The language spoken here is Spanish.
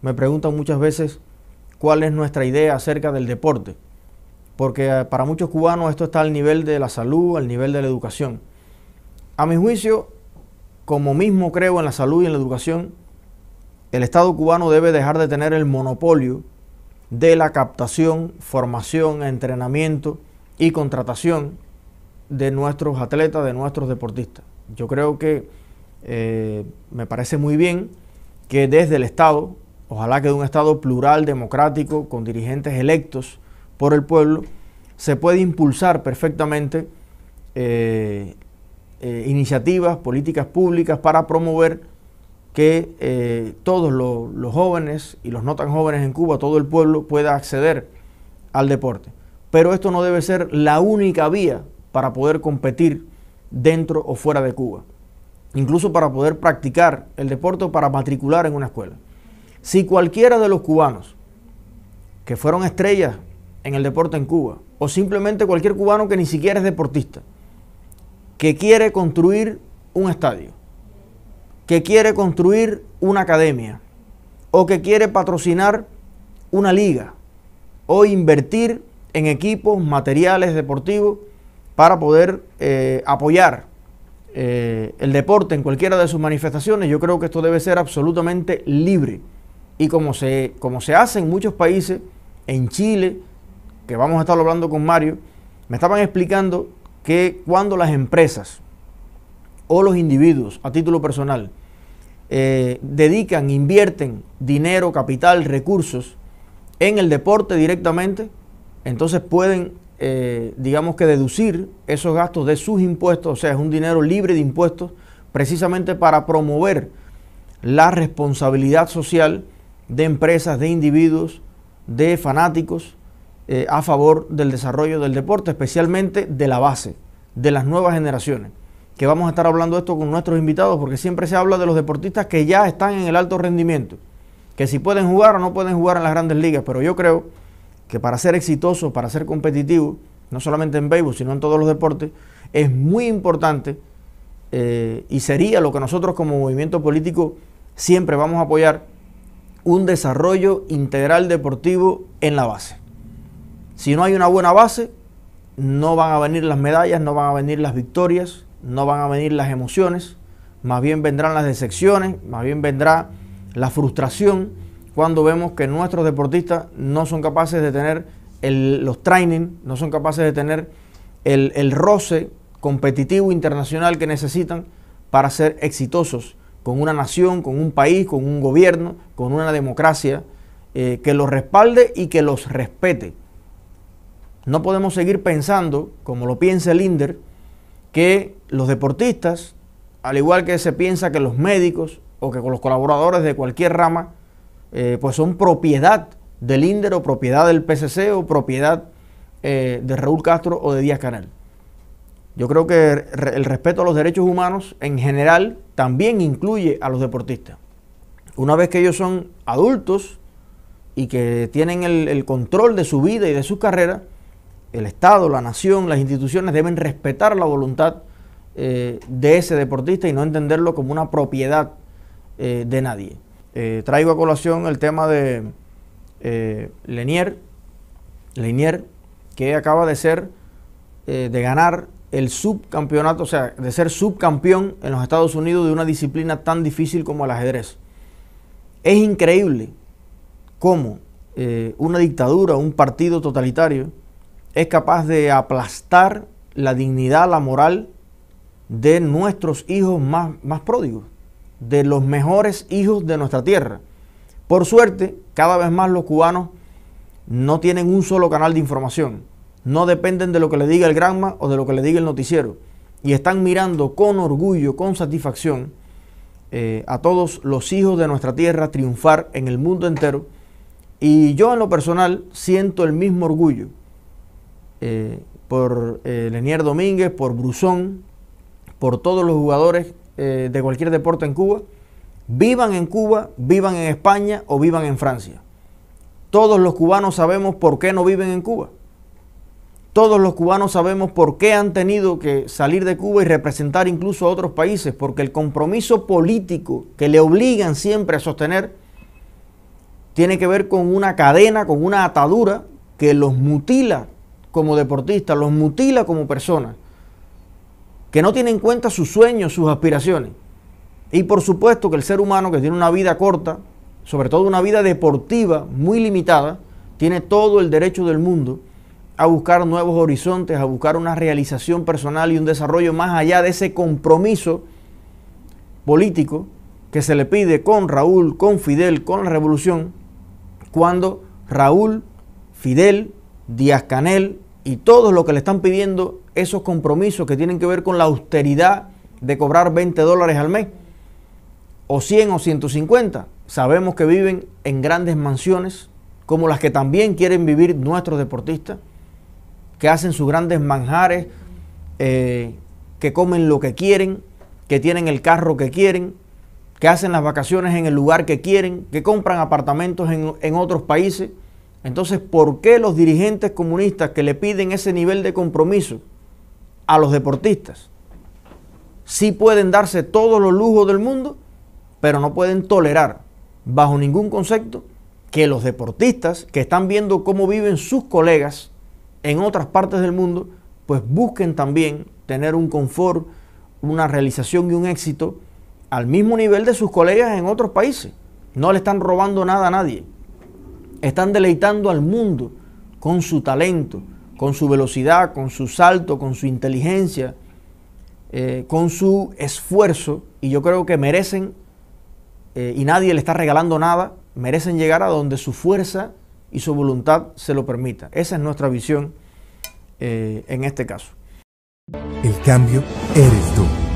Me preguntan muchas veces cuál es nuestra idea acerca del deporte, porque eh, para muchos cubanos esto está al nivel de la salud, al nivel de la educación. A mi juicio, como mismo creo en la salud y en la educación, el Estado cubano debe dejar de tener el monopolio de la captación, formación, entrenamiento y contratación de nuestros atletas, de nuestros deportistas. Yo creo que eh, me parece muy bien que desde el Estado, ojalá que de un Estado plural, democrático, con dirigentes electos por el pueblo, se puede impulsar perfectamente eh, eh, iniciativas, políticas públicas para promover que todos los jóvenes y los no tan jóvenes en Cuba, todo el pueblo pueda acceder al deporte. Pero esto no debe ser la única vía para poder competir dentro o fuera de Cuba incluso para poder practicar el deporte o para matricular en una escuela. Si cualquiera de los cubanos que fueron estrellas en el deporte en Cuba, o simplemente cualquier cubano que ni siquiera es deportista, que quiere construir un estadio, que quiere construir una academia, o que quiere patrocinar una liga, o invertir en equipos, materiales deportivos, para poder eh, apoyar eh, el deporte en cualquiera de sus manifestaciones, yo creo que esto debe ser absolutamente libre. Y como se, como se hace en muchos países, en Chile, que vamos a estar hablando con Mario, me estaban explicando que cuando las empresas o los individuos a título personal eh, dedican, invierten dinero, capital, recursos en el deporte directamente, entonces pueden eh, digamos que deducir esos gastos de sus impuestos, o sea, es un dinero libre de impuestos, precisamente para promover la responsabilidad social de empresas, de individuos, de fanáticos eh, a favor del desarrollo del deporte, especialmente de la base, de las nuevas generaciones. Que vamos a estar hablando esto con nuestros invitados, porque siempre se habla de los deportistas que ya están en el alto rendimiento, que si pueden jugar o no pueden jugar en las grandes ligas, pero yo creo que para ser exitoso, para ser competitivo, no solamente en béisbol, sino en todos los deportes, es muy importante eh, y sería lo que nosotros como movimiento político siempre vamos a apoyar, un desarrollo integral deportivo en la base. Si no hay una buena base, no van a venir las medallas, no van a venir las victorias, no van a venir las emociones, más bien vendrán las decepciones, más bien vendrá la frustración cuando vemos que nuestros deportistas no son capaces de tener los training, no son capaces de tener el, roce competitivo internacional que necesitan para ser exitosos con una nación, con un país, con un gobierno, con una democracia eh, que los respalde y que los respete. No podemos seguir pensando, como lo piensa el INDER, que los deportistas, al igual que se piensa que los médicos o que los colaboradores de cualquier rama, eh, pues son propiedad del INDER o propiedad del PCC o propiedad eh, de Raúl Castro o de Díaz canel Yo creo que el respeto a los derechos humanos en general también incluye a los deportistas. Una vez que ellos son adultos y que tienen el, control de su vida y de su carrera, el Estado, la nación, las instituciones deben respetar la voluntad eh, de ese deportista y no entenderlo como una propiedad de nadie. Eh, traigo a colación el tema de eh, Lenier, Lenier, que acaba de ser, eh, de ganar el subcampeonato, o sea, de ser subcampeón en los Estados Unidos de una disciplina tan difícil como el ajedrez. Es increíble cómo eh, una dictadura, un partido totalitario, es capaz de aplastar la dignidad, la moral de nuestros hijos más, más pródigos de los mejores hijos de nuestra tierra. Por suerte, cada vez más los cubanos no tienen un solo canal de información. No dependen de lo que le diga el Granma o de lo que le diga el noticiero. Y están mirando con orgullo, con satisfacción, eh, a todos los hijos de nuestra tierra triunfar en el mundo entero. Y yo en lo personal siento el mismo orgullo eh, por eh, Lenier Domínguez, por Brusón, por todos los jugadores eh, de cualquier deporte en Cuba, vivan en Cuba, vivan en España o vivan en Francia. Todos los cubanos sabemos por qué no viven en Cuba. Todos los cubanos sabemos por qué han tenido que salir de Cuba y representar incluso a otros países, porque el compromiso político que le obligan siempre a sostener tiene que ver con una cadena, con una atadura que los mutila como deportistas, los mutila como personas que no tiene en cuenta sus sueños, sus aspiraciones. Y por supuesto que el ser humano que tiene una vida corta, sobre todo una vida deportiva muy limitada, tiene todo el derecho del mundo a buscar nuevos horizontes, a buscar una realización personal y un desarrollo más allá de ese compromiso político que se le pide con Raúl, con Fidel, con la revolución, cuando Raúl, Fidel, Díaz Canel, y todos lo que le están pidiendo esos compromisos que tienen que ver con la austeridad de cobrar 20 dólares al mes, o 100 o 150, sabemos que viven en grandes mansiones, como las que también quieren vivir nuestros deportistas, que hacen sus grandes manjares, eh, que comen lo que quieren, que tienen el carro que quieren, que hacen las vacaciones en el lugar que quieren, que compran apartamentos en, en otros países. Entonces, ¿por qué los dirigentes comunistas que le piden ese nivel de compromiso a los deportistas sí pueden darse todos los lujos del mundo, pero no pueden tolerar bajo ningún concepto que los deportistas que están viendo cómo viven sus colegas en otras partes del mundo, pues busquen también tener un confort, una realización y un éxito al mismo nivel de sus colegas en otros países. No le están robando nada a nadie. Están deleitando al mundo con su talento, con su velocidad, con su salto, con su inteligencia, eh, con su esfuerzo. Y yo creo que merecen, eh, y nadie le está regalando nada, merecen llegar a donde su fuerza y su voluntad se lo permita. Esa es nuestra visión eh, en este caso. El cambio eres tú.